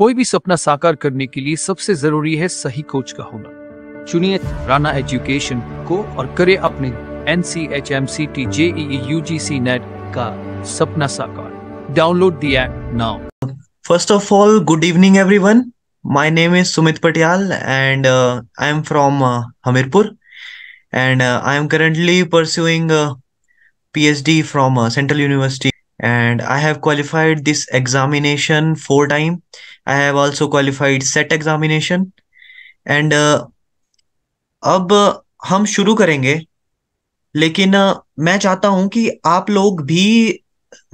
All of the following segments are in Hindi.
कोई भी सपना साकार करने के लिए सबसे जरूरी है सही कोच का होना चुनिए राणा एजुकेशन को और करे अपने N C H M C T J U G C NET का सपना साकार download the app now first of all good evening everyone my name is Sumit Patiyal and I am from Hamirpur and I am currently pursuing P H D from central university and I have qualified this examination four time I have also qualified SET examination and अब uh, हम शुरू करेंगे लेकिन uh, मैं चाहता हूं कि आप लोग भी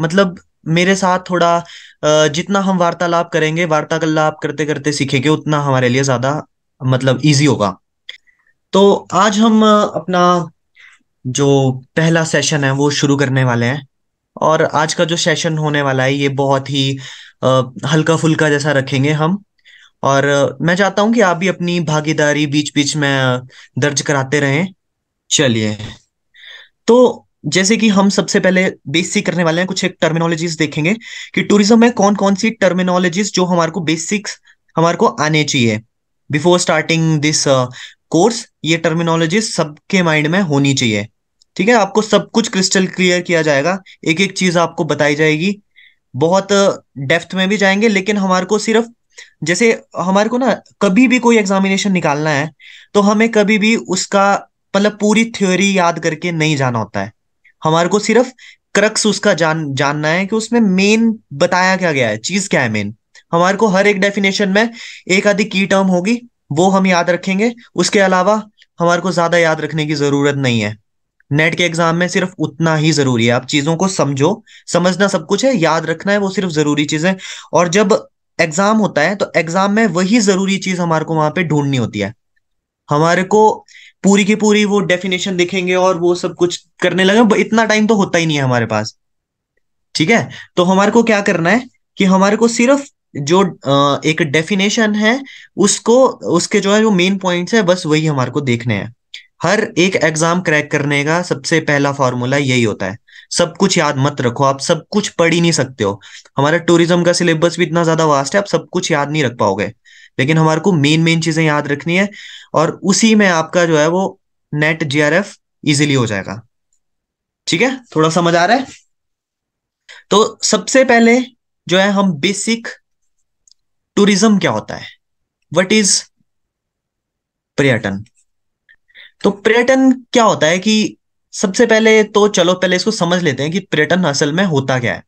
मतलब मेरे साथ थोड़ा uh, जितना हम वार्तालाप करेंगे वार्तालाप करते करते सीखेंगे उतना हमारे लिए ज्यादा मतलब इजी होगा तो आज हम अपना जो पहला सेशन है वो शुरू करने वाले हैं और आज का जो सेशन होने वाला है ये बहुत ही हल्का फुल्का जैसा रखेंगे हम और मैं चाहता हूं कि आप भी अपनी भागीदारी बीच बीच में दर्ज कराते रहें चलिए तो जैसे कि हम सबसे पहले बेसिक करने वाले हैं कुछ एक टर्मिनोलॉजीज देखेंगे कि टूरिज्म में कौन कौन सी टर्मिनोलॉजीज जो हमारे को बेसिक्स हमारे को आने चाहिए बिफोर स्टार्टिंग दिस कोर्स ये टर्मिनोलॉजी सबके माइंड में होनी चाहिए ठीक है आपको सब कुछ क्रिस्टल क्लियर किया जाएगा एक एक चीज आपको बताई जाएगी बहुत डेप्थ में भी जाएंगे लेकिन हमारे को सिर्फ जैसे हमारे को ना कभी भी कोई एग्जामिनेशन निकालना है तो हमें कभी भी उसका मतलब पूरी थ्योरी याद करके नहीं जाना होता है हमारे को सिर्फ क्रक्स उसका जान जानना है कि उसमें मेन बताया क्या गया है चीज क्या है मेन हमारे को हर एक डेफिनेशन में एक आदि की टर्म होगी वो हम याद रखेंगे उसके अलावा हमारे को ज्यादा याद रखने की जरूरत नहीं है नेट के एग्जाम में सिर्फ उतना ही जरूरी है आप चीजों को समझो समझना सब कुछ है याद रखना है वो सिर्फ जरूरी चीज है और जब एग्जाम होता है तो एग्जाम में वही जरूरी चीज हमारे को वहां पे ढूंढनी होती है हमारे को पूरी की पूरी वो डेफिनेशन दिखेंगे और वो सब कुछ करने लगे इतना टाइम तो होता ही नहीं है हमारे पास ठीक है तो हमारे को क्या करना है कि हमारे को सिर्फ जो एक डेफिनेशन है उसको उसके जो है जो मेन पॉइंट्स है बस वही हमारे को देखने हैं हर एक एग्जाम क्रैक करने का सबसे पहला फॉर्मूला यही होता है सब कुछ याद मत रखो आप सब कुछ पढ़ ही नहीं सकते हो हमारा टूरिज्म का सिलेबस भी इतना ज्यादा वास्ट है आप सब कुछ याद नहीं रख पाओगे लेकिन हमारे को मेन मेन चीजें याद रखनी है और उसी में आपका जो है वो नेट जी एफ इजिली हो जाएगा ठीक है थोड़ा समझ आ रहा है तो सबसे पहले जो है हम बेसिक टूरिज्म क्या होता है वट इज पर्यटन तो पर्यटन क्या होता है कि सबसे पहले तो चलो पहले इसको समझ लेते हैं कि पर्यटन असल में होता क्या है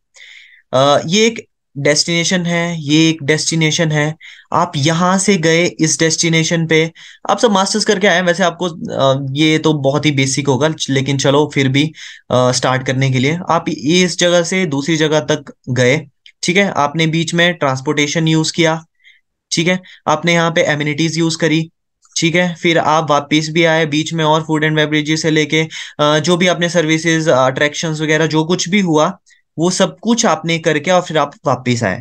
आ, ये एक डेस्टिनेशन है ये एक डेस्टिनेशन है आप यहाँ से गए इस डेस्टिनेशन पे आप सब मास्टर्स करके आए वैसे आपको ये तो बहुत ही बेसिक होगा लेकिन चलो फिर भी आ, स्टार्ट करने के लिए आप इस जगह से दूसरी जगह तक गए ठीक है आपने बीच में ट्रांसपोर्टेशन यूज किया ठीक है आपने यहाँ पे एम्यूनिटीज यूज करी ठीक है फिर आप वापस भी आए बीच में और फूड एंड बेवरेजेस से लेके जो भी आपने सर्विसेज अट्रैक्शन वगैरह जो कुछ भी हुआ वो सब कुछ आपने करके और फिर आप वापिस आए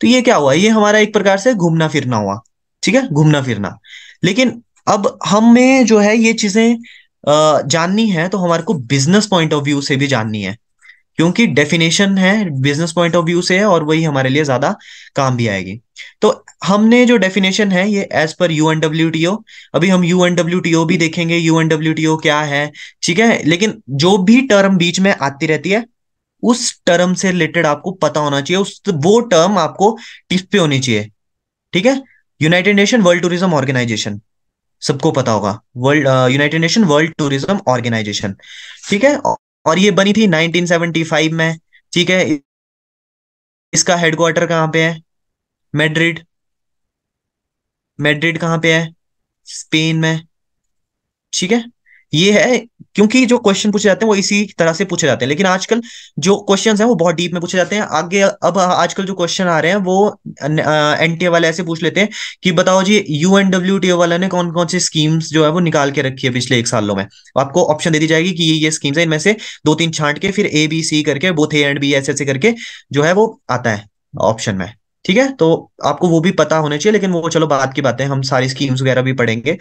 तो ये क्या हुआ ये हमारा एक प्रकार से घूमना फिरना हुआ ठीक है घूमना फिरना लेकिन अब हमें जो है ये चीजें जाननी है तो हमारे को बिजनेस पॉइंट ऑफ व्यू से भी जाननी है क्योंकि डेफिनेशन है बिजनेस पॉइंट ऑफ व्यू से है और वही हमारे लिए ज्यादा काम भी आएगी तो हमने जो डेफिनेशन है ये as per you NW T O अभी हम यू एनडब्ल्यू टी ओ भी देखेंगे यू एनडब्ल्यू टी ओ क्या है ठीक है लेकिन जो भी टर्म बीच में आती रहती है उस टर्म से रिलेटेड आपको पता होना चाहिए उस वो टर्म आपको टिप पे होनी चाहिए ठीक है united nation world tourism organisation सबको पता होगा world united nation world tourism organisation ठीक है और ये बनी थी 1975 में ठीक है इसका हेडक्वार्टर कहाँ पे है मैड्रिड मैड्रिड कहाँ पे है स्पेन में ठीक है ये है क्योंकि जो क्वेश्चन पूछे जाते हैं वो इसी तरह से पूछे जाते हैं लेकिन आजकल जो क्वेश्चन हैं वो बहुत डीप में पूछे जाते हैं आगे अब आजकल जो क्वेश्चन आ रहे हैं वो एनटीए वाले ऐसे पूछ लेते हैं कि बताओ जी यू एनडब्ल्यू डब्ल्यू वाले ने कौन कौन सी स्कीम्स जो है वो निकाल के रखी है पिछले एक सालों में आपको ऑप्शन दे दी जाएगी कि ये ये स्कीम्स है इनमें से दो तीन छांट के फिर ए बी सी करके बोथ ए एंड बी ऐसे ऐसे करके जो है वो आता है ऑप्शन में ठीक है तो आपको वो भी पता होना चाहिए लेकिन वो चलो बात की बातें हम सारी स्कीम्स वगैरह भी पढ़ेंगे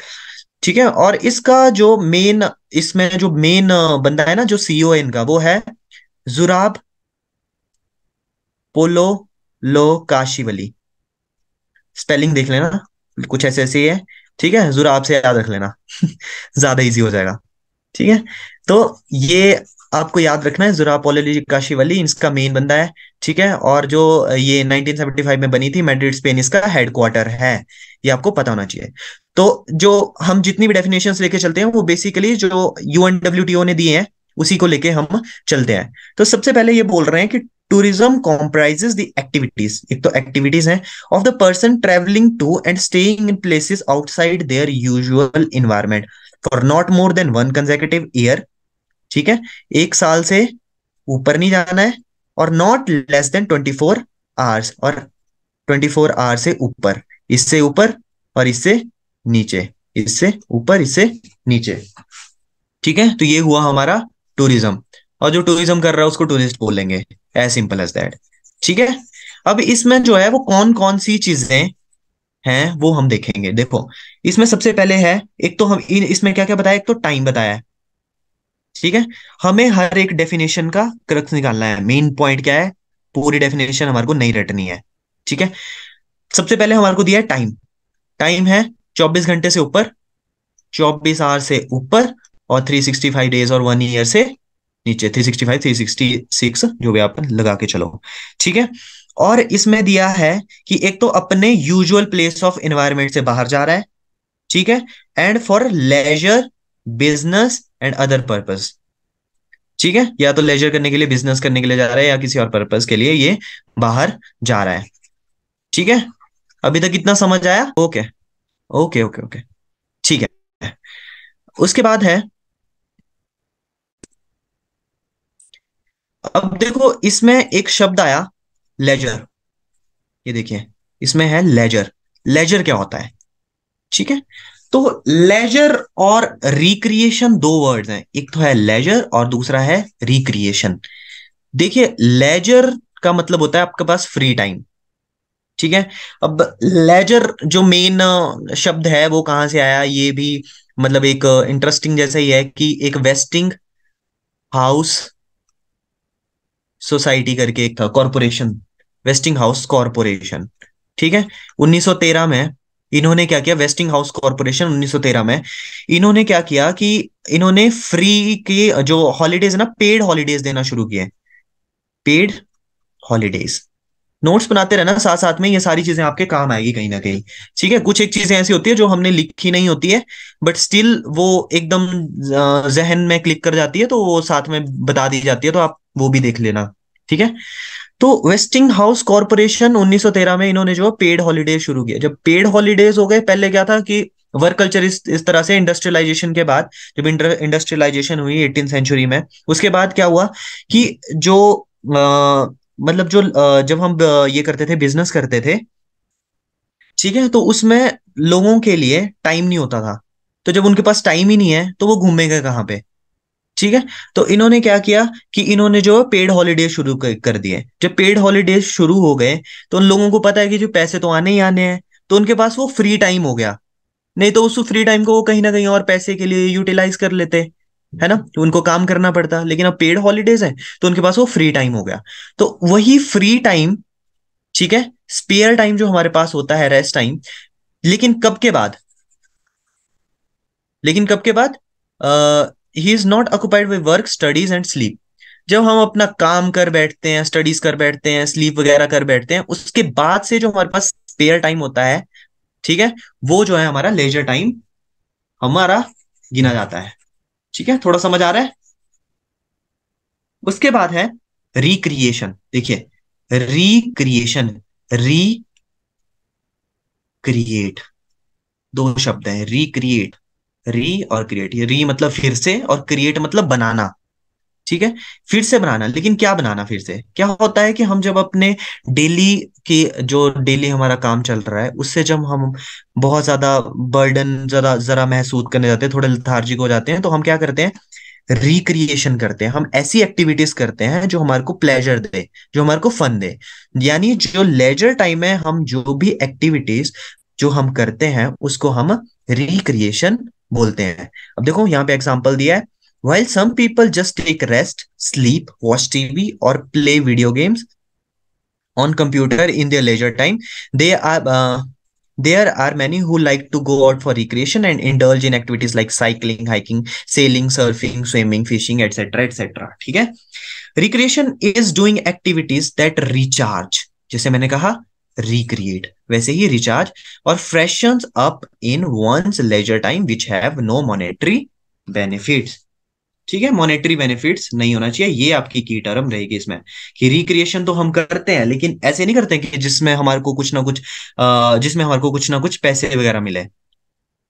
ठीक है और इसका जो मेन इसमें जो मेन बंदा है ना जो सीईओ e है इनका वो है जुराब पोलो लो काशीवली स्पेलिंग देख लेना कुछ ऐसे ऐसे ही है ठीक है जुराब से याद रख लेना ज्यादा इजी हो जाएगा ठीक है तो ये आपको याद रखना है जुरा पोलोली काशी वाली इसका मेन बंदा है ठीक है और जो ये 1975 में बनी थी मैड्रिड स्पेन इसका हेडक्वार्टर है ये आपको पता होना चाहिए तो जो हम जितनी भी डेफिनेशन लेके चलते हैं वो बेसिकली जो यूएनडब्ल्यूटीओ ने दिए हैं उसी को लेके हम चलते हैं तो सबसे पहले ये बोल रहे हैं कि टूरिज्म कॉम्प्राइजेस द एक्टिविटीज एक तो एक्टिविटीज हैं of the person travelling to and staying in places outside their usual environment for not more than one consecutive year ठीक है एक साल से ऊपर नहीं जाना है और not less than twenty four hours और ट्वेंटी फोर आवर्स से ऊपर इससे ऊपर और इससे नीचे इससे ऊपर इससे नीचे ठीक है तो ये हुआ हमारा टूरिज्म और जो टूरिज्म कर रहा है उसको टूरिस्ट बोलेंगे एज सिंपल एज दैट ठीक है अब इसमें जो है वो कौन कौन सी चीजें हैं वो हम देखेंगे देखो इसमें सबसे पहले है एक तो हम इसमें क्या क्या बताया एक तो टाइम बताया है ठीक है हमें हर एक डेफिनेशन का क्रक्स निकालना है मेन पॉइंट क्या है पूरी डेफिनेशन हमारे को नहीं रटनी है ठीक है सबसे पहले हमारे को दिया है टाइम टाइम है 24 घंटे से ऊपर 24 आवर से ऊपर और 365 डेज और वन ईयर से नीचे 365 366 जो भी आप लगा के चलो ठीक है और इसमें दिया है कि एक तो अपने यूजुअल प्लेस ऑफ एनवायरमेंट से बाहर जा रहा है ठीक है and for leisure business and other purpose ठीक है या तो लेजर करने के लिए बिजनेस करने के लिए जा रहा है या किसी और पर्पज के लिए ये बाहर जा रहा है ठीक है अभी तक इतना समझ आया ओके ओके ओके ओके ठीक है उसके बाद है अब देखो इसमें एक शब्द आया लेजर ये देखिए इसमें है लेजर लेजर क्या होता है ठीक है तो लेजर और रिक्रिएशन दो वर्ड्स हैं एक तो है लेजर और दूसरा है रिक्रिएशन देखिए लेजर का मतलब होता है आपके पास फ्री टाइम ठीक है अब लेजर जो मेन शब्द है वो कहां से आया ये भी मतलब एक इंटरेस्टिंग जैसा ही है कि एक वेस्टिंग हाउस सोसाइटी करके एक था कॉरपोरेशन वेस्टिंग हाउस कॉरपोरेशन ठीक है 1913 में इन्होंने क्या किया वेस्टिंग हाउस कॉरपोरेशन 1913 में इन्होंने क्या किया कि इन्होंने फ्री के जो हॉलीडेज है ना पेड हॉलीडेज देना शुरू किए पेड हॉलीडेज नोट्स बनाते रहना साथ साथ में ये सारी चीजें आपके काम आएगी कहीं ना कहीं ठीक है कुछ एक चीजें ऐसी होती है जो हमने लिखी नहीं होती है बट स्टिल वो एकदम जहन में क्लिक कर जाती है तो वो साथ में बता दी जाती है तो आप वो भी देख लेना ठीक है तो वेस्टिंग हाउस कॉरपोरेशन 1913 में इन्होंने जो पेड हॉलीडेज शुरू किया जब पेड हॉलीडेज हो गए पहले क्या था कि वर्क कल्चर इस इस तरह से इंडस्ट्रियलाइजेशन के बाद जब इंडस्ट्रियलाइजेशन हुई एटीन सेंचुरी में उसके बाद क्या हुआ कि जो आ, मतलब जो आ, जब हम ये करते थे बिजनेस करते थे ठीक है तो उसमें लोगों के लिए टाइम नहीं होता था तो जब उनके पास टाइम ही नहीं है तो वो घूमेंगे कहाँ पे ठीक है तो इन्होंने क्या किया कि इन्होंने जो पेड हॉलीडे शुरू कर दिए जब पेड हॉलीडे शुरू हो गए तो उन लोगों को पता है कि जो पैसे तो आने ही आने हैं तो उनके पास वो फ्री टाइम हो गया नहीं तो उस फ्री टाइम को वो कहीं ना कहीं और पैसे के लिए यूटिलाइज कर लेते है ना तो उनको काम करना पड़ता लेकिन अब पेड हॉलीडेज है तो उनके पास वो फ्री टाइम हो गया तो वही फ्री टाइम ठीक है स्पेयर टाइम जो हमारे पास होता है रेस्ट टाइम लेकिन कब के बाद लेकिन कब के बाद ही is not occupied with work studies and sleep जब हम अपना काम कर बैठते हैं स्टडीज कर बैठते हैं स्लीप वगैरह कर बैठते हैं उसके बाद से जो हमारे पास स्पेयर टाइम होता है ठीक है वो जो है हमारा लेजर टाइम हमारा गिना जाता है ठीक है थोड़ा समझ आ रहा है उसके बाद है रिक्रिएशन देखिए रिक्रिएशन री क्रिएट दो शब्द हैं रिक्रिएट री और क्रिएट ये री मतलब फिर से और क्रिएट मतलब बनाना ठीक है फिर से बनाना लेकिन क्या बनाना फिर से क्या होता है कि हम जब अपने डेली की जो डेली हमारा काम चल रहा है उससे जब हम बहुत ज्यादा बर्डन जरा जरा महसूस करने जाते हैं थोड़े लथार्जिक हो जाते हैं तो हम क्या करते हैं रिक्रिएशन करते हैं हम ऐसी एक्टिविटीज करते हैं जो हमारे को प्लेजर दे जो हमारे को फन दे यानी जो लेजर टाइम है हम जो भी एक्टिविटीज जो हम करते हैं उसको हम रिक्रिएशन बोलते हैं अब देखो यहाँ पे एग्जाम्पल दिया है well some people just take rest sleep watch TV और play video games on computer in their leisure time they are there are many who like to go out for recreation and indulge in activities like cycling hiking sailing surfing swimming fishing et cetera et cetera ठीक है recreation is doing activities that recharge जैसे मैंने कहा recreate वैसे ही रिचार्ज और freshen up in one's leisure time which have no monetary benefits ठीक है मॉनेटरी बेनिफिट्स नहीं होना चाहिए ये आपकी की टर्म रहेगी इसमें कि रिक्रिएशन तो हम करते हैं लेकिन ऐसे नहीं करते कि जिसमें हमारे को कुछ ना कुछ जिसमें हमारे को कुछ ना कुछ पैसे वगैरह मिले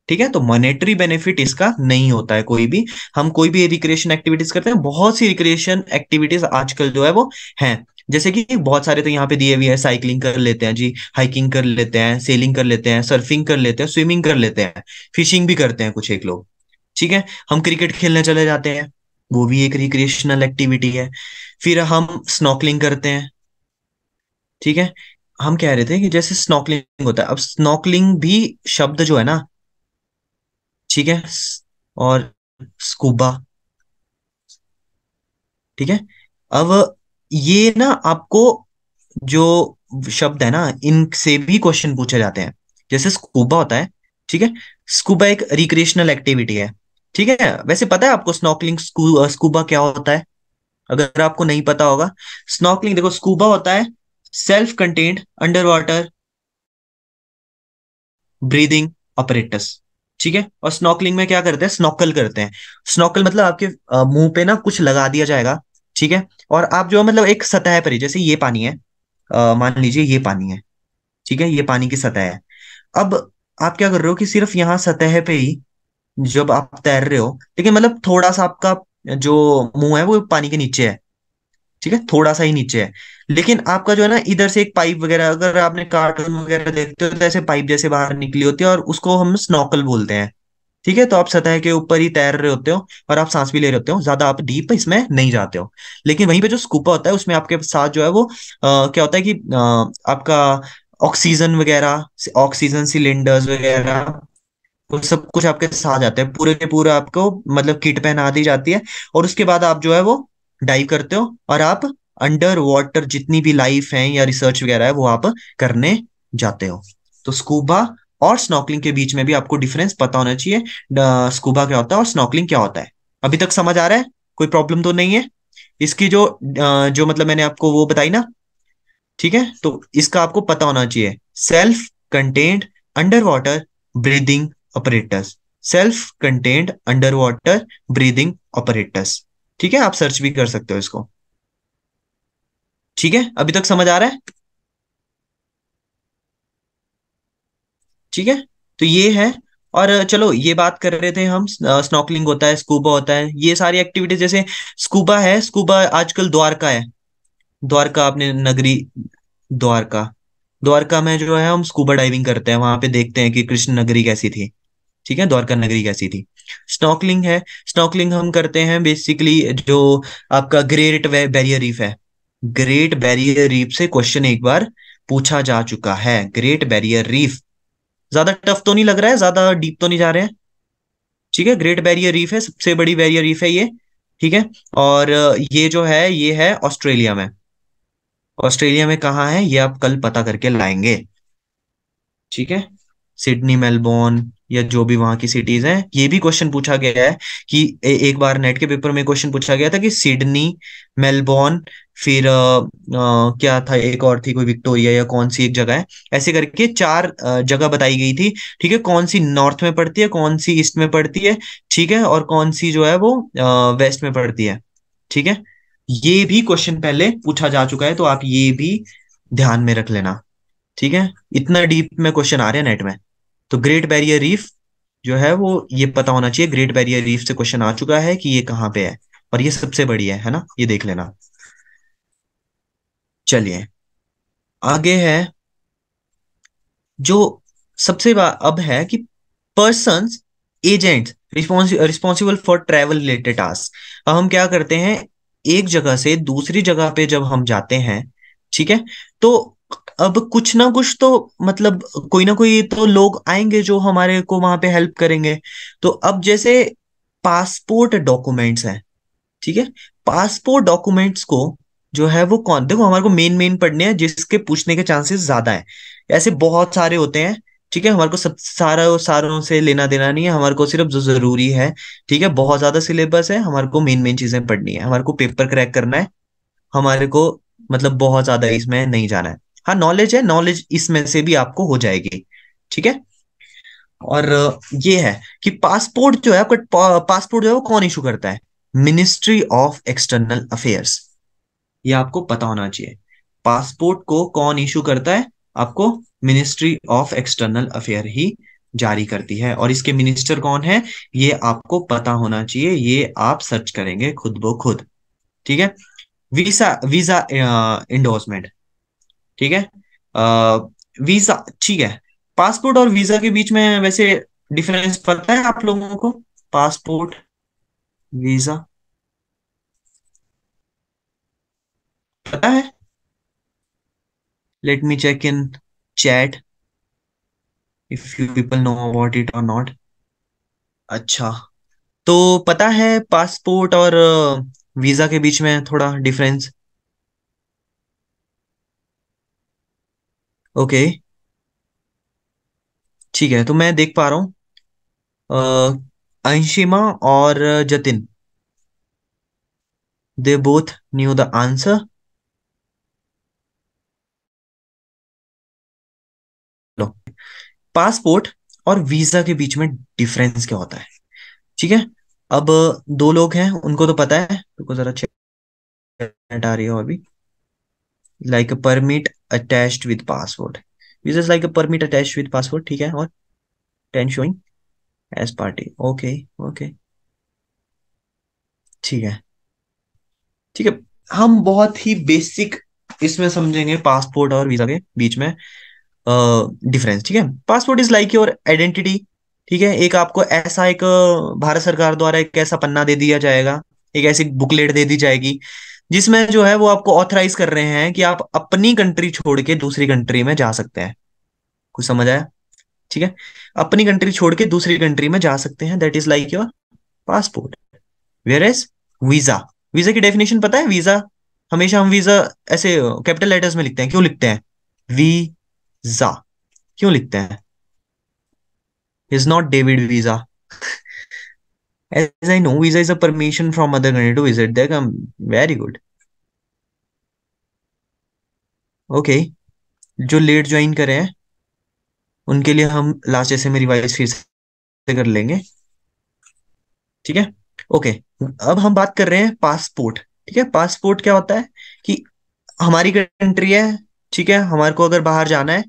ठीक है तो मॉनेटरी बेनिफिट इसका नहीं होता है कोई भी हम कोई भी रिक्रिएशन एक्टिविटीज करते हैं बहुत सी रिक्रिएशन एक्टिविटीज आजकल जो है वो है जैसे कि बहुत सारे तो यहाँ पे दिए हुए हैं साइकिलिंग कर लेते हैं जी हाइकिंग कर लेते हैं सेलिंग कर लेते हैं सर्फिंग कर लेते हैं स्विमिंग कर लेते हैं फिशिंग भी करते हैं कुछ एक लोग ठीक है हम क्रिकेट खेलने चले जाते हैं वो भी एक रिक्रिएशनल एक्टिविटी है फिर हम स्नॉकलिंग करते हैं ठीक है हम कह रहे थे कि जैसे स्नॉकलिंग होता है अब स्नॉकलिंग भी शब्द जो है ना ठीक है और स्कूबा ठीक है अब ये ना आपको जो शब्द है ना इनसे भी क्वेश्चन पूछे जाते हैं जैसे स्कूबा होता है ठीक है स्कूबा एक रिक्रिएशनल एक्टिविटी है ठीक है वैसे पता है आपको स्नॉकलिंग स्कूबा क्या होता है अगर आपको नहीं पता होगा स्नॉकलिंग देखो स्कूबा होता है self contained under water breathing apparatus ठीक है और स्नोकलिंग में क्या करते हैं स्नोकल करते हैं स्नोकल मतलब आपके मुंह पे ना कुछ लगा दिया जाएगा ठीक है और आप जो मतलब एक सतह पर ही जैसे ये पानी है मान लीजिए ये पानी है ठीक है ये पानी की सतह है अब आप क्या कर रहे हो कि सिर्फ यहाँ सतह पे ही जब आप तैर रहे हो लेकिन मतलब थोड़ा सा आपका जो मुंह है वो पानी के नीचे है ठीक है थोड़ा सा ही नीचे है लेकिन आपका जो है ना इधर से एक पाइप वगैरह अगर आपने कार्टून वगैरह देखते हो तो ऐसे पाइप जैसे बाहर निकली होती है और उसको हम स्नोकल बोलते हैं ठीक है तो आप सतह के ऊपर ही तैर रहे होते हो और आप सांस भी ले रहे होते हो ज्यादा आप डीप इसमें नहीं जाते हो लेकिन वहीं पे जो स्कूपा होता है उसमें आपके साथ जो है वो आ, क्या होता है कि आ, आपका ऑक्सीजन वगैरह ऑक्सीजन सिलेंडर्स वगैरह वो सब कुछ आपके साथ जाते हैं पूरे के पूरे आपको मतलब किट पहना दी जाती है और उसके बाद आप जो है वो डाइव करते हो और आप अंडर वाटर जितनी भी लाइफ है या रिसर्च वगैरह है वो आप करने जाते हो तो स्कूबा और स्नॉकलिंग के बीच में भी आपको डिफरेंस पता होना चाहिए स्कूबा क्या होता है और स्नॉकलिंग क्या होता है अभी तक समझ आ रहा है कोई प्रॉब्लम तो नहीं है इसकी जो जो मतलब मैंने आपको वो बताई ना ठीक है तो इसका आपको पता होना चाहिए self contained under water breathing operators self contained under water breathing operators ठीक है आप सर्च भी कर सकते हो इसको ठीक है अभी तक समझ आ रहा है ठीक है तो ये है और चलो ये बात कर रहे थे हम स्नॉकलिंग होता है स्कूबा होता है ये सारी एक्टिविटीज जैसे स्कूबा है स्कूबा आजकल द्वारका है द्वारका आपने नगरी द्वारका द्वारका में जो है हम स्कूबा डाइविंग करते हैं वहां पे देखते हैं कि कृष्ण नगरी कैसी थी ठीक है द्वारका नगरी कैसी थी स्नॉकलिंग है स्नॉकलिंग हम करते हैं बेसिकली जो आपका ग्रेट बैरियर रीफ है ग्रेट बैरियर रीफ से क्वेश्चन एक बार पूछा जा चुका है ग्रेट बैरियर रीफ ज्यादा टफ तो नहीं लग रहा है ज्यादा डीप तो नहीं जा रहे हैं ठीक है ग्रेट बैरियर रीफ है सबसे बड़ी बैरियर रीफ है ये ठीक है और ये जो है ये है ऑस्ट्रेलिया में ऑस्ट्रेलिया में कहा है ये आप कल पता करके लाएंगे ठीक है सिडनी मेलबोर्न या जो भी वहां की सिटीज हैं ये भी क्वेश्चन पूछा गया है कि ए, एक बार नेट के पेपर में क्वेश्चन पूछा गया था कि सिडनी मेलबोर्न फिर आ, आ, क्या था एक और थी कोई विक्टोरिया या कौन सी एक जगह है ऐसे करके चार जगह बताई गई थी ठीक है कौन सी नॉर्थ में पड़ती है कौन सी ईस्ट में पड़ती है ठीक है और कौन सी जो है वो आ, वेस्ट में पड़ती है ठीक है ये भी क्वेश्चन पहले पूछा जा चुका है तो आप ये भी ध्यान में रख लेना ठीक है इतना डीप में क्वेश्चन आ रहे हैं नेट में तो ग्रेट बैरियर रीफ जो है वो ये पता होना चाहिए ग्रेट बैरियर रीफ से क्वेश्चन आ चुका है कि ये कहाँ पे है और ये सबसे बड़ी है है ना ये देख लेना चलिए आगे है जो सबसे अब है कि person agent responsible for travel related task अब हम क्या करते हैं एक जगह से दूसरी जगह पे जब हम जाते हैं ठीक है तो अब कुछ ना कुछ तो मतलब कोई ना कोई तो लोग आएंगे जो हमारे को वहां पे हेल्प करेंगे तो अब जैसे पासपोर्ट डॉक्यूमेंट्स हैं ठीक है पासपोर्ट डॉक्यूमेंट्स को जो है वो कौन देखो हमारे को मेन मेन पढ़ने हैं जिसके पूछने के चांसेस ज्यादा है ऐसे बहुत सारे होते हैं ठीक है हमारे को सब सारा सारों से लेना देना नहीं है हमारे को सिर्फ जो जरूरी है ठीक है बहुत ज्यादा सिलेबस है हमारे को मेन मेन चीजें पढ़नी है हमारे को पेपर क्रैक करना है हमारे को मतलब बहुत ज्यादा इसमें नहीं जाना है हाँ नॉलेज है नॉलेज इसमें से भी आपको हो जाएगी ठीक है और ये है कि पासपोर्ट जो है आपका पासपोर्ट जो है वो कौन इशू करता है मिनिस्ट्री ऑफ एक्सटर्नल अफेयर्स ये आपको पता होना चाहिए पासपोर्ट को कौन इशू करता है आपको मिनिस्ट्री ऑफ एक्सटर्नल अफेयर ही जारी करती है और इसके मिनिस्टर कौन है ये आपको पता होना चाहिए ये आप सर्च करेंगे खुद ब खुद ठीक है वीसा वीजा इंडोर्समेंट ठीक है आ, वीजा ठीक है पासपोर्ट और वीजा के बीच में वैसे डिफरेंस पता है आप लोगों को पासपोर्ट वीजा पता है let me check in chat if you people know about it और नॉट अच्छा तो पता है पासपोर्ट और वीजा के बीच में थोड़ा डिफरेंस ओके ठीक है तो मैं देख पा रहा हूं अंशिमा और Jatin they both knew the answer लो पासपोर्ट और वीजा के बीच में डिफरेंस क्या होता है ठीक है अब दो लोग हैं उनको तो पता है तो जरा चेक आ रही है और भी like permit attached with password this is like a permit attach with password ठीक है और ten showing as party okay okay ठीक है ठीक है हम बहुत ही बेसिक इसमें समझेंगे पासपोर्ट और वीजा के बीच में डिफरेंस ठीक है passport is like your identity ठीक है एक आपको ऐसा एक भारत सरकार द्वारा एक ऐसा पन्ना दे दिया जाएगा एक ऐसी बुकलेट दे दी जाएगी जिसमें जो है वो आपको ऑथराइज कर रहे हैं कि आप अपनी कंट्री छोड़ के दूसरी कंट्री में जा सकते हैं कुछ समझ आया ठीक है अपनी कंट्री छोड़ के दूसरी कंट्री में जा सकते हैं that is like your passport where is visa visa की डेफिनेशन पता है वीजा हमेशा हम वीजा ऐसे कैपिटल लेटर्स में लिखते हैं क्यों लिखते हैं वीजा क्यों लिखते हैं is not David visa As I know, visa is a permission from other country to visit their come Very good. Okay okay. जो लेट ज्वाइन करे हैं उनके लिए हम लास्ट जैसे में रिवाइज फिर से कर लेंगे ठीक है ओके okay. अब हम बात कर रहे हैं पासपोर्ट ठीक है पासपोर्ट क्या होता है कि हमारी कंट्री है ठीक है हमारे को अगर बाहर जाना है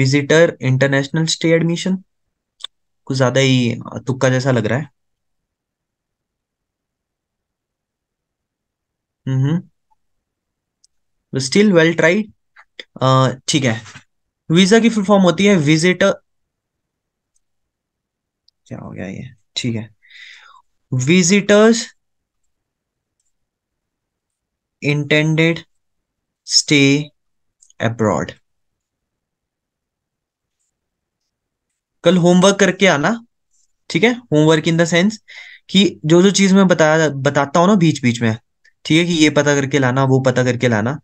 विजिटर इंटरनेशनल स्टे एडमिशन कुछ ज्यादा ही तुक्का जैसा लग रहा है स्टिल वेल ट्राइड ठीक है वीजा की फुल फॉर्म होती है विजिटर क्या हो गया ये ठीक है विजिटर्स इंटेंडेड स्टे अब्रॉड कल होमवर्क करके आना ठीक है होमवर्क इन द सेंस कि जो जो चीज मैं बताया बताता हूँ ना बीच बीच में ठीक है कि ये पता करके लाना वो पता करके लाना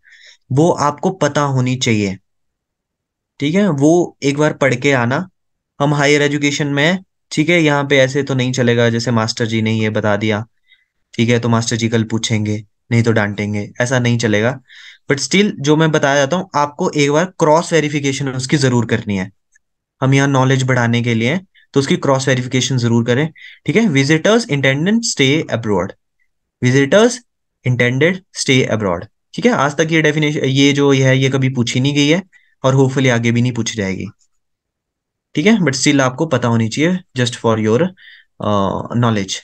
वो आपको पता होनी चाहिए ठीक है वो एक बार पढ़ के आना हम हायर एजुकेशन में ठीक है यहाँ पे ऐसे तो नहीं चलेगा जैसे मास्टर जी ने ये बता दिया ठीक है तो मास्टर जी कल पूछेंगे नहीं तो डांटेंगे ऐसा नहीं चलेगा बट स्टिल जो मैं बताया जाता हूँ आपको एक बार क्रॉस वेरिफिकेशन उसकी जरूर करनी है हम यहाँ नॉलेज बढ़ाने के लिए तो उसकी क्रॉस वेरिफिकेशन जरूर करें ठीक है visitors intended stay abroad visitors intended stay abroad ठीक है आज तक ये डेफिनेशन ये जो है ये कभी पूछी नहीं गई है और होपफुली आगे भी नहीं पूछी जाएगी ठीक है बट स्टिल आपको पता होनी चाहिए just for your knowledge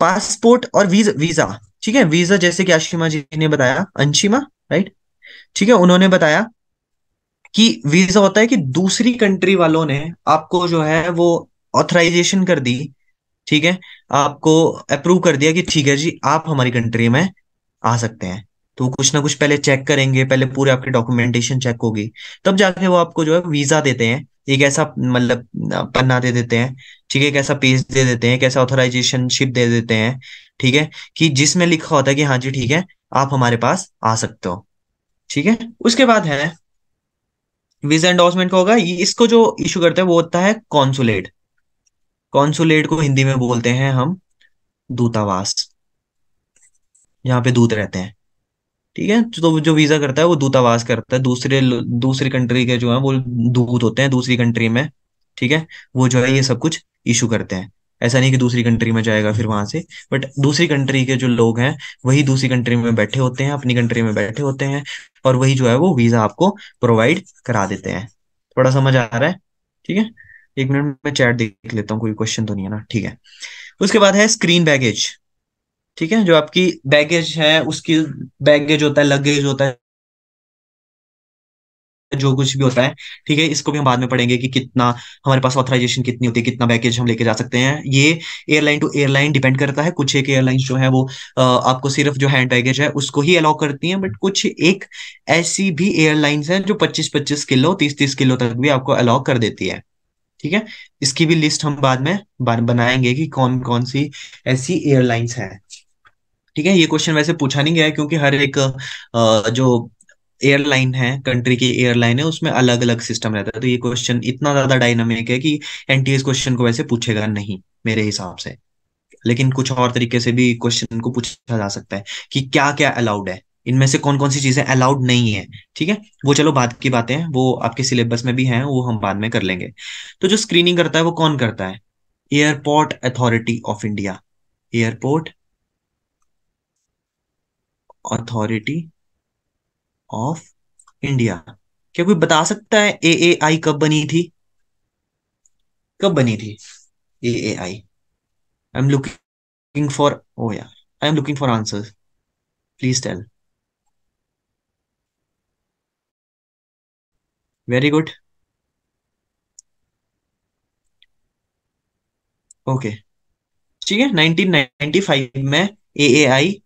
passport और वीजा वीजा ठीक है वीजा जैसे कि आशिमा जी ने बताया अंशिमा राइट ठीक है उन्होंने बताया कि वीजा होता है कि दूसरी कंट्री वालों ने आपको जो है वो ऑथराइजेशन कर दी ठीक है आपको अप्रूव कर दिया कि ठीक है जी आप हमारी कंट्री में आ सकते हैं तो कुछ ना कुछ पहले चेक करेंगे पहले पूरे आपके डॉक्यूमेंटेशन चेक होगी तब जाके वो आपको जो है वीजा देते हैं एक ऐसा मतलब पन्ना दे देते हैं ठीक है एक ऐसा पेज दे देते हैं एक ऐसा ऑथराइजेशन शिप दे देते हैं ठीक है कि जिसमें लिखा होता है कि हाँ जी ठीक है आप हमारे पास आ सकते हो ठीक है उसके बाद है वीजा एंडोर्समेंट का होगा इसको जो इशू करते हैं वो होता है कॉन्सुलेट कॉन्सुलेट को हिंदी में बोलते हैं हम दूतावास यहाँ पे दूत रहते हैं ठीक है तो जो वीजा करता है वो दूतावास करता है दूसरे दूसरी कंट्री के जो है वो दूत होते हैं दूसरी कंट्री में ठीक है वो जो है ये सब कुछ इशू करते हैं ऐसा नहीं कि दूसरी कंट्री में जाएगा फिर वहां से बट दूसरी कंट्री के जो लोग हैं वही दूसरी कंट्री में बैठे होते हैं अपनी कंट्री में बैठे होते हैं और वही जो है वो वीजा आपको प्रोवाइड करा देते हैं थोड़ा समझ आ रहा है ठीक है एक मिनट में चैट देख लेता हूँ कोई क्वेश्चन तो नहीं है ना ठीक है उसके बाद है स्क्रीन बैगेज ठीक है जो आपकी बैगेज है उसकी बैगेज होता है लगेज होता है जो कुछ भी होता है ठीक है इसको भी हम बाद में पढ़ेंगे कि कितना हमारे पास ऑथराइजेशन कितनी होती है कितना बैकेज हम लेके जा सकते हैं ये एयरलाइन टू एयरलाइन डिपेंड करता है कुछ एक एयरलाइन जो है वो आपको सिर्फ जो हैंड बैगेज है उसको ही अलाउ करती है बट कुछ एक ऐसी भी एयरलाइंस है जो पच्चीस पच्चीस किलो तीस तीस किलो तक भी आपको अलाउ कर देती है ठीक है इसकी भी लिस्ट हम बाद में बनाएंगे कि कौन कौन सी ऐसी एयरलाइंस हैं ठीक है ये क्वेश्चन वैसे पूछा नहीं गया है क्योंकि हर एक जो एयरलाइन है कंट्री की एयरलाइन है उसमें अलग अलग सिस्टम रहता है तो ये क्वेश्चन इतना ज्यादा डायनामिक है कि एनटीएस क्वेश्चन को वैसे पूछेगा नहीं मेरे हिसाब से लेकिन कुछ और तरीके से भी क्वेश्चन को पूछा जा सकता है कि क्या क्या अलाउड है इनमें से कौन कौन सी चीजें अलाउड नहीं है ठीक है वो चलो बाद की बातें हैं वो आपके सिलेबस में भी हैं वो हम बाद में कर लेंगे तो जो स्क्रीनिंग करता है वो कौन करता है airport authority of India airport authority of India क्या कोई बता सकता है ए ए आई कब बनी थी कब बनी थी A A I I am looking for oh यार I am looking for answer please tell very good okay ठीक है 1995 में ए ए आई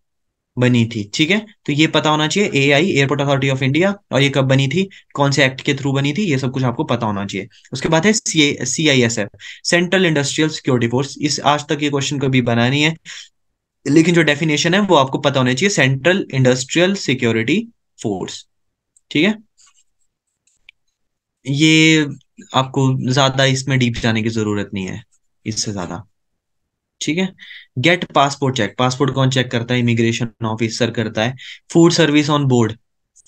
बनी थी ठीक है तो ये पता होना चाहिए A I airport authority of India और ये कब बनी थी कौन से एक्ट के थ्रू बनी थी ये सब कुछ आपको पता होना चाहिए उसके बाद है C C I S F central industrial security force इस आज तक ये क्वेश्चन कभी बना नहीं है लेकिन जो डेफिनेशन है वो आपको पता होना चाहिए सेंट्रल इंडस्ट्रियल सिक्योरिटी फोर्स ठीक है ये आपको ज्यादा इसमें डीप जाने की जरूरत नहीं है इससे ज्यादा ठीक है गेट पासपोर्ट चेक पासपोर्ट कौन चेक करता है इमिग्रेशन ऑफिसर करता है food service on board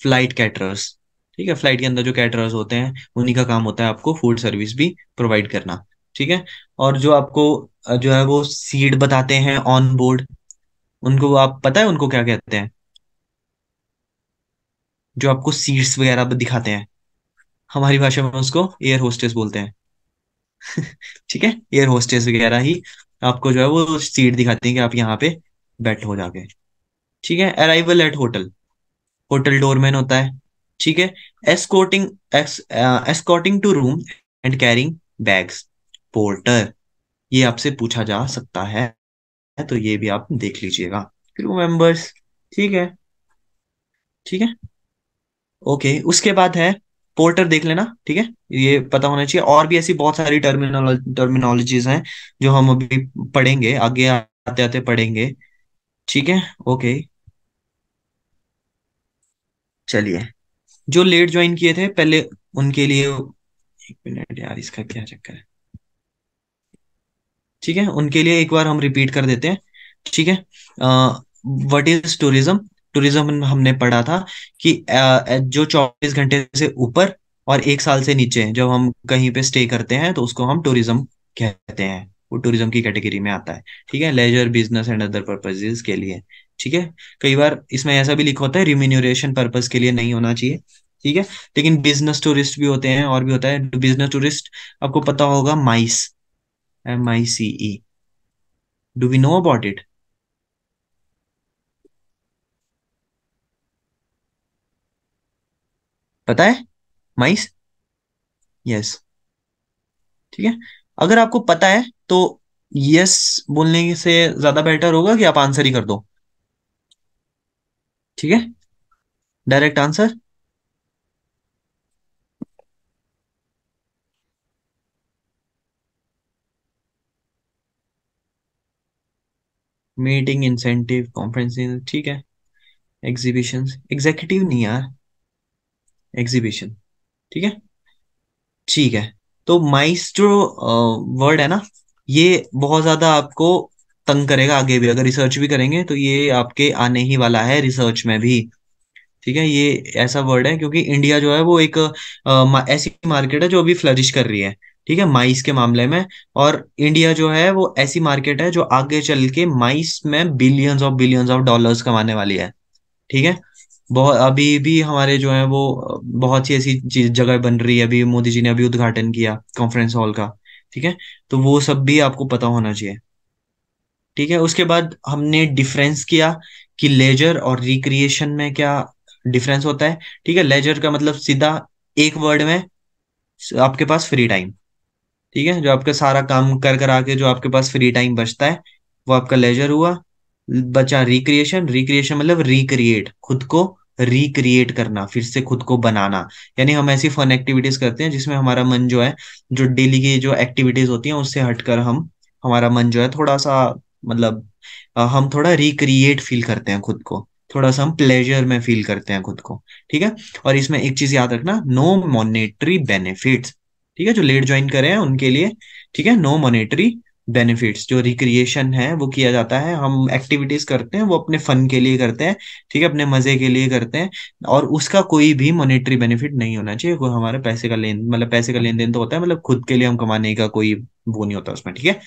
flight caterers ठीक है फ्लाइट के अंदर जो कैटरर्स होते हैं उन्हीं का काम होता है आपको फूड सर्विस भी प्रोवाइड करना ठीक है और जो आपको जो है वो सीड बताते हैं ऑन बोर्ड उनको आप पता है उनको क्या कहते हैं जो आपको सीड्स वगैरह दिखाते हैं हमारी भाषा में उसको एयर होस्टेस बोलते हैं ठीक है एयर होस्टेस वगैरह ही आपको जो है वो सीट दिखाती है कि आप यहाँ पे बैठ हो जाके ठीक है arrival at hotel hotel doorman होता है ठीक है escorting escorting to room and carrying bags porter ये आपसे पूछा जा सकता है तो ये भी आप देख लीजिएगा क्रू मेंबर्स ठीक है ठीक है ओके उसके बाद है पोर्टर देख लेना ठीक है ये पता होना चाहिए और भी ऐसी बहुत सारी टर्मिनोलॉजीज हैं जो हम अभी पढ़ेंगे आगे आते आते पढ़ेंगे ठीक है ओके चलिए जो लेट ज्वाइन किए थे पहले उनके लिए एक मिनट यार इसका क्या चक्कर है ठीक है उनके लिए एक बार हम रिपीट कर देते हैं ठीक है वट इज टूरिज्म टूरिज्म में हमने पढ़ा था कि जो चौबीस घंटे से ऊपर और एक साल से नीचे जब हम कहीं पे स्टे करते हैं तो उसको हम टूरिज्म कहते हैं वो टूरिज्म की कैटेगरी में आता है ठीक है leisure business and other purposes के लिए ठीक है कई बार इसमें ऐसा भी लिखा होता है रिम्यूनोरेशन पर्पज के लिए नहीं होना चाहिए ठीक है लेकिन बिजनेस टूरिस्ट भी होते हैं और भी होता है बिजनेस टूरिस्ट आपको पता होगा MICE M I C E do we know about it पता है माइस यस ठीक है अगर आपको पता है तो यस बोलने से ज्यादा बेटर होगा कि आप आंसर ही कर दो ठीक है direct answer meeting incentive conferencing ठीक है एग्जीबिशंस एग्जीक्यूटिव नहीं यार एग्जीबिशन ठीक है ठीक है तो माइस्ट्रो वर्ड है ना ये बहुत ज्यादा आपको तंग करेगा आगे भी अगर रिसर्च भी करेंगे तो ये आपके आने ही वाला है रिसर्च में भी ठीक है ये ऐसा वर्ड है क्योंकि इंडिया जो है वो एक आ, ऐसी मार्केट है जो अभी फ्लरिश कर रही है ठीक है माइस के मामले में और इंडिया जो है वो ऐसी मार्केट है जो आगे चल के माइस में billions of billions of dollars कमाने वाली है ठीक है बहुत अभी भी हमारे जो है वो बहुत सी ऐसी जगह बन रही है अभी मोदी जी ने अभी उद्घाटन किया कॉन्फ्रेंस हॉल का ठीक है तो वो सब भी आपको पता होना चाहिए ठीक है उसके बाद हमने डिफरेंस किया कि लेजर और रिक्रिएशन में क्या डिफरेंस होता है ठीक है लेजर का मतलब सीधा एक वर्ड में आपके पास फ्री टाइम ठीक है जो आपका सारा काम कर कर आके जो आपके पास फ्री टाइम बचता है वो आपका लेजर हुआ बचा रिक्रिएशन रिक्रिएशन मतलब रिक्रिएट खुद को रिक्रिएट करना फिर से खुद को बनाना यानी हम ऐसी फन एक्टिविटीज करते हैं जिसमें हमारा मन जो है जो डेली की जो एक्टिविटीज होती हैं उससे हटकर हम हमारा मन जो है थोड़ा सा मतलब हम थोड़ा रिक्रिएट फील करते हैं खुद को थोड़ा सा हम प्लेजर में फील करते हैं खुद को ठीक है और इसमें एक चीज याद रखना नो मॉनेटरी बेनिफिट्स ठीक है जो लेट ज्वाइन करे हैं उनके लिए ठीक है नो मॉनेटरी बेनिफिट्स जो रिक्रिएशन है वो किया जाता है हम एक्टिविटीज करते हैं वो अपने फन के लिए करते हैं ठीक है अपने मजे के लिए करते हैं और उसका कोई भी मॉनेटरी बेनिफिट नहीं होना चाहिए कोई हमारे पैसे का लेन मतलब पैसे का लेन देन तो होता है मतलब खुद के लिए हम कमाने का कोई वो नहीं होता उसमें ठीक है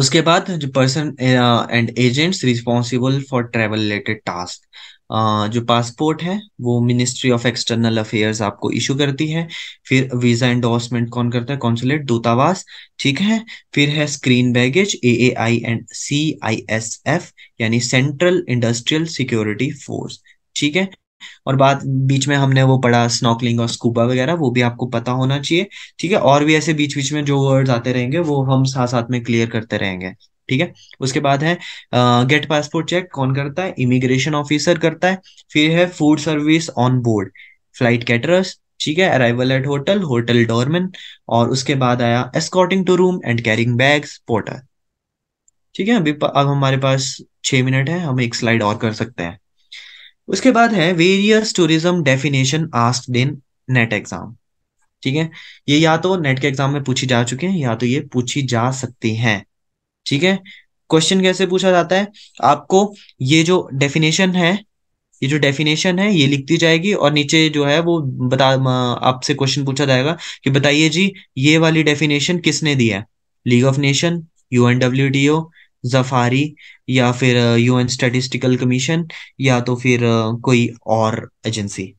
उसके बाद जो person and agents responsible for travel related task जो पासपोर्ट है वो मिनिस्ट्री ऑफ एक्सटर्नल अफेयर्स आपको इशू करती है फिर वीजा एंडोर्समेंट कौन करता है कॉन्सुलेट दूतावास ठीक है फिर है screen baggage A A I and C I S F यानी सेंट्रल इंडस्ट्रियल सिक्योरिटी फोर्स ठीक है और बात बीच में हमने वो पढ़ा स्नॉकलिंग और स्कूबा वगैरह वो भी आपको पता होना चाहिए ठीक है और भी ऐसे बीच बीच में जो वर्ड आते रहेंगे वो हम साथ साथ में क्लियर करते रहेंगे ठीक है उसके बाद है गेट पासपोर्ट चेक कौन करता है इमिग्रेशन ऑफिसर करता है फिर है food service on board flight caterers ठीक है arrival at hotel hotel doormen और उसके बाद आया escorting to room and carrying bags porter ठीक है अभी अब हमारे पास छह मिनट है हम एक स्लाइड और कर सकते हैं उसके बाद है various tourism definition ask in NET exam ठीक है ये या तो नेट के एग्जाम में पूछी जा चुके हैं या तो ये पूछी जा सकती हैं ठीक है क्वेश्चन कैसे पूछा जाता है आपको ये जो डेफिनेशन है ये जो डेफिनेशन है ये लिख दी जाएगी और नीचे जो है वो बता आपसे क्वेश्चन पूछा जाएगा कि बताइए जी ये वाली डेफिनेशन किसने दी है league of nation U N W D O जफारी या फिर यू एन स्टेटिस्टिकल कमीशन या तो फिर uh, कोई और एजेंसी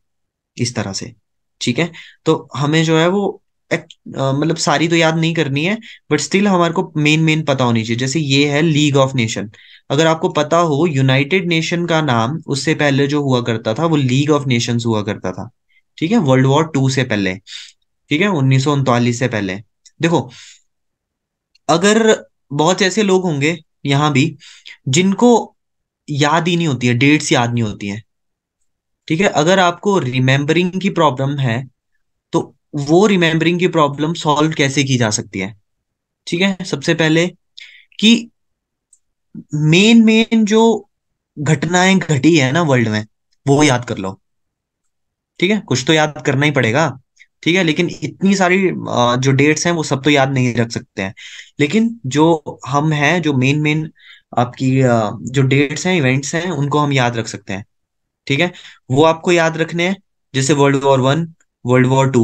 इस तरह से ठीक है तो हमें जो है वो Uh, मतलब सारी तो याद नहीं करनी है बट स्टिल हमारे को मेन मेन पता होनी चाहिए जैसे ये है लीग ऑफ नेशन अगर आपको पता हो यूनाइटेड नेशन का नाम उससे पहले जो हुआ करता था वो लीग ऑफ नेशन हुआ करता था ठीक है वर्ल्ड वॉर टू से पहले ठीक है उन्नीस से पहले देखो अगर बहुत ऐसे लोग होंगे यहां भी जिनको याद ही नहीं होती है डेट्स याद नहीं होती है ठीक है अगर आपको रिमेम्बरिंग की प्रॉब्लम है वो रिमेम्बरिंग की प्रॉब्लम सॉल्व कैसे की जा सकती है ठीक है सबसे पहले कि मेन मेन जो घटनाएं घटी है ना वर्ल्ड में वो याद कर लो ठीक है कुछ तो याद करना ही पड़ेगा ठीक है लेकिन इतनी सारी जो डेट्स हैं वो सब तो याद नहीं रख सकते हैं लेकिन जो हम हैं जो मेन मेन आपकी जो डेट्स हैं इवेंट्स हैं उनको हम याद रख सकते हैं ठीक है वो आपको याद रखने हैं जैसे world war one world war two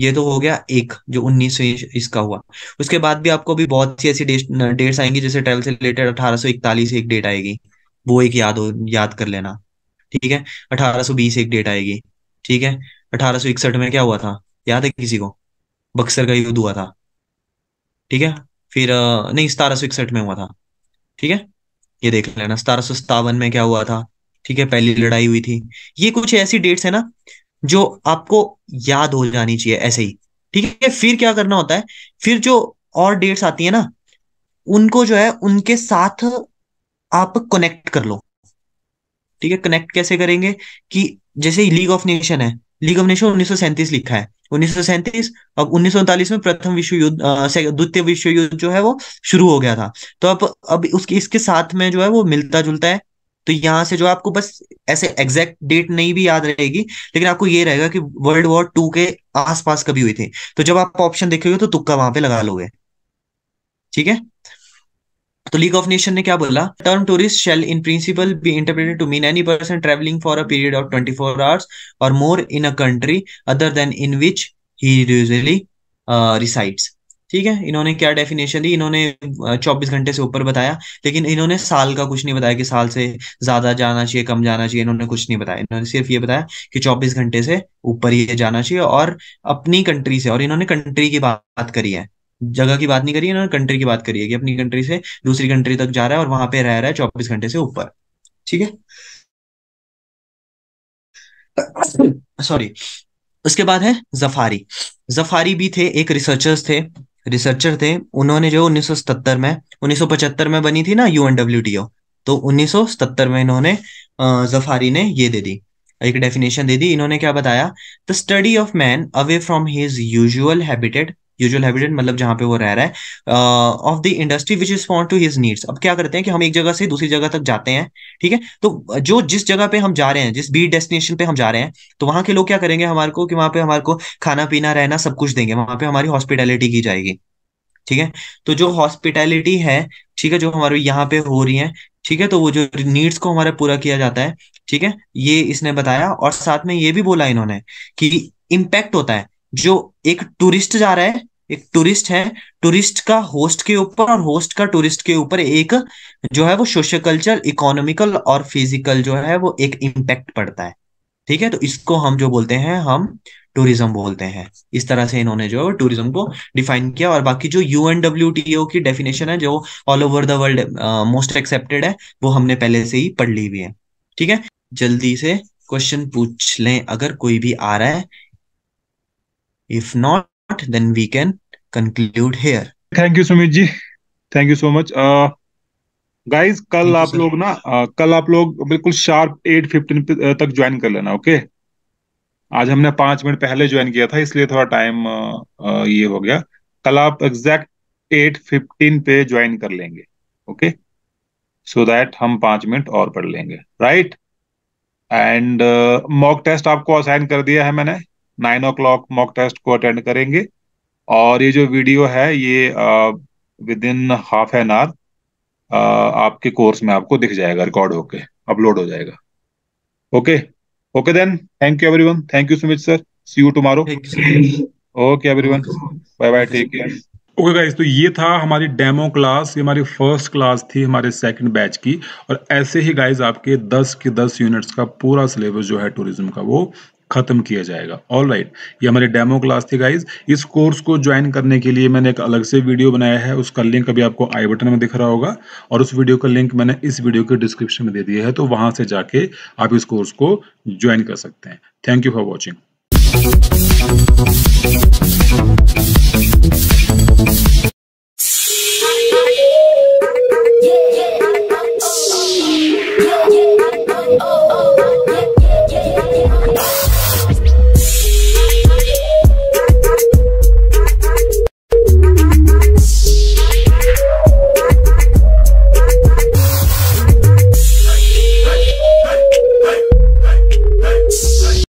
ये तो हो गया एक जो उन्नीस इसका हुआ उसके बाद भी आपको भी बहुत सी ऐसी डेट्स आएंगी जैसे ट्वेल्थ से रिलेटेड अठारह एक डेट आएगी वो एक याद हो याद कर लेना ठीक है बीस एक डेट आएगी ठीक है इकसठ में क्या हुआ था याद है किसी को बक्सर का युद्ध हुआ था ठीक है फिर नहीं सतारह इकसठ में हुआ था ठीक है ये देख लेना सतारह सतावन में क्या हुआ था ठीक है पहली लड़ाई हुई थी ये कुछ ऐसी डेट्स है ना जो आपको याद हो जानी चाहिए ऐसे ही ठीक है फिर क्या करना होता है फिर जो और डेट्स आती है ना उनको जो है उनके साथ आप कनेक्ट कर लो ठीक है कनेक्ट कैसे करेंगे कि जैसे लीग ऑफ नेशन है लीग ऑफ नेशन उन्नीस लिखा है उन्नीस अब उन्नीस में प्रथम विश्व युद्ध द्वितीय विश्व युद्ध जो है वो शुरू हो गया था तो अब अब उसके इसके साथ में जो है वो मिलता जुलता है तो यहाँ से जो आपको बस ऐसे एग्जैक्ट डेट नहीं भी याद रहेगी लेकिन आपको ये रहेगा कि वर्ल्ड वॉर टू के आसपास कभी हुई थी तो जब आप ऑप्शन देखोगे तो तुक्का वहां पे लगा लोगे ठीक है तो लीग ऑफ नेशन ने क्या बोला term tourist shall in principle be interpreted to mean any person travelling for a period of 24 hours और more in a country other than in which he resides ठीक है इन्होंने क्या डेफिनेशन दी इन्होंने 24 घंटे से ऊपर बताया लेकिन इन्होंने साल का कुछ नहीं बताया कि साल से ज्यादा जाना चाहिए कम जाना चाहिए इन्होंने कुछ नहीं बताया इन्होंने सिर्फ ये बताया कि 24 घंटे से ऊपर ही जाना चाहिए और अपनी कंट्री से और इन्होंने कंट्री की बात करी है जगह की बात नहीं करी है इन्होंने कंट्री की बात करी है कि अपनी कंट्री से दूसरी कंट्री तक जा रहा है और वहां पे रह रहा है चौबीस घंटे से ऊपर ठीक है सॉरी उसके बाद है जफारी जफारी भी थे एक रिसर्चर्स थे रिसर्चर थे उन्होंने जो 1970 में 1975 में बनी थी ना यू तो 1977 में इन्होंने जफारी ने ये दे दी एक डेफिनेशन दे दी इन्होंने क्या बताया the study of man away from his usual habitat usual habitat मतलब जहां पे वो रह रहा है of the industry which respond to his needs अब क्या करते हैं कि हम एक जगह से दूसरी जगह तक जाते हैं ठीक है तो uh, जो जिस जगह पे हम जा रहे हैं जिस बी डेस्टिनेशन पे हम जा रहे हैं तो वहां के लोग क्या करेंगे हमारे को कि वहां पे हमारे को खाना पीना रहना सब कुछ देंगे वहां पे हमारी हॉस्पिटैलिटी की जाएगी ठीक है तो जो हॉस्पिटैलिटी है ठीक है जो हमारे यहाँ पे हो रही है ठीक है तो वो जो नीड्स को हमारा पूरा किया जाता है ठीक है ये इसने बताया और साथ में ये भी बोला इन्होंने कि इम्पैक्ट होता है जो एक टूरिस्ट जा रहा है एक टूरिस्ट है टूरिस्ट का होस्ट के ऊपर और होस्ट का टूरिस्ट के ऊपर एक जो है वो सोशो कल्चर इकोनॉमिकल और फिजिकल जो है वो एक इम्पैक्ट पड़ता है ठीक है तो इसको हम जो बोलते हैं हम टूरिज्म बोलते हैं इस तरह से इन्होंने जो है टूरिज्म को डिफाइन किया और बाकी जो यू एनडब्ल्यू टी ओ की डेफिनेशन है जो all over the world most accepted है वो हमने पहले से ही पढ़ ली हुई है ठीक है जल्दी से क्वेश्चन पूछ लें अगर कोई भी आ रहा है if not not, then we can conclude here. Thank you, Sumit ji. Thank you so much. Uh, guys, कल आप लोग ना कल आप लोग बिल्कुल sharp एट फिफ्टीन तक join कर लेना okay? आज हमने पांच मिनट पहले ज्वाइन किया था इसलिए थोड़ा टाइम ये हो गया कल आप एग्जैक्ट एट फिफ्टीन पे ज्वाइन कर लेंगे ओके सो दैट हम पांच मिनट और पढ़ लेंगे राइट एंड मॉक टेस्ट आपको असाइन कर दिया है मैंने nine o'clock mock test को अटेंड करेंगे और ये जो वीडियो है ये within half an hour आपके कोर्स में आपको दिख जाएगा रिकॉर्ड होके अपलोड हो जाएगा okay okay then thank you everyone thank you Sumit sir see you tomorrow okay everyone bye bye take care okay guys तो ये था हमारी डेमो क्लास ये हमारी फर्स्ट क्लास थी हमारे सेकंड बैच की और ऐसे ही गाइस आपके 10 के 10 यूनिट्स का पूरा सिलेबस जो है टूरिज्म का वो खत्म किया जाएगा ऑल राइट right. ये हमारी डेमो क्लास थी गाइज इस कोर्स को ज्वाइन करने के लिए मैंने एक अलग से वीडियो बनाया है उसका लिंक अभी आपको आई बटन में दिख रहा होगा और उस वीडियो का लिंक मैंने इस वीडियो के डिस्क्रिप्शन में दे दिया है तो वहां से जाके आप इस कोर्स को ज्वाइन कर सकते हैं थैंक यू फॉर वॉचिंग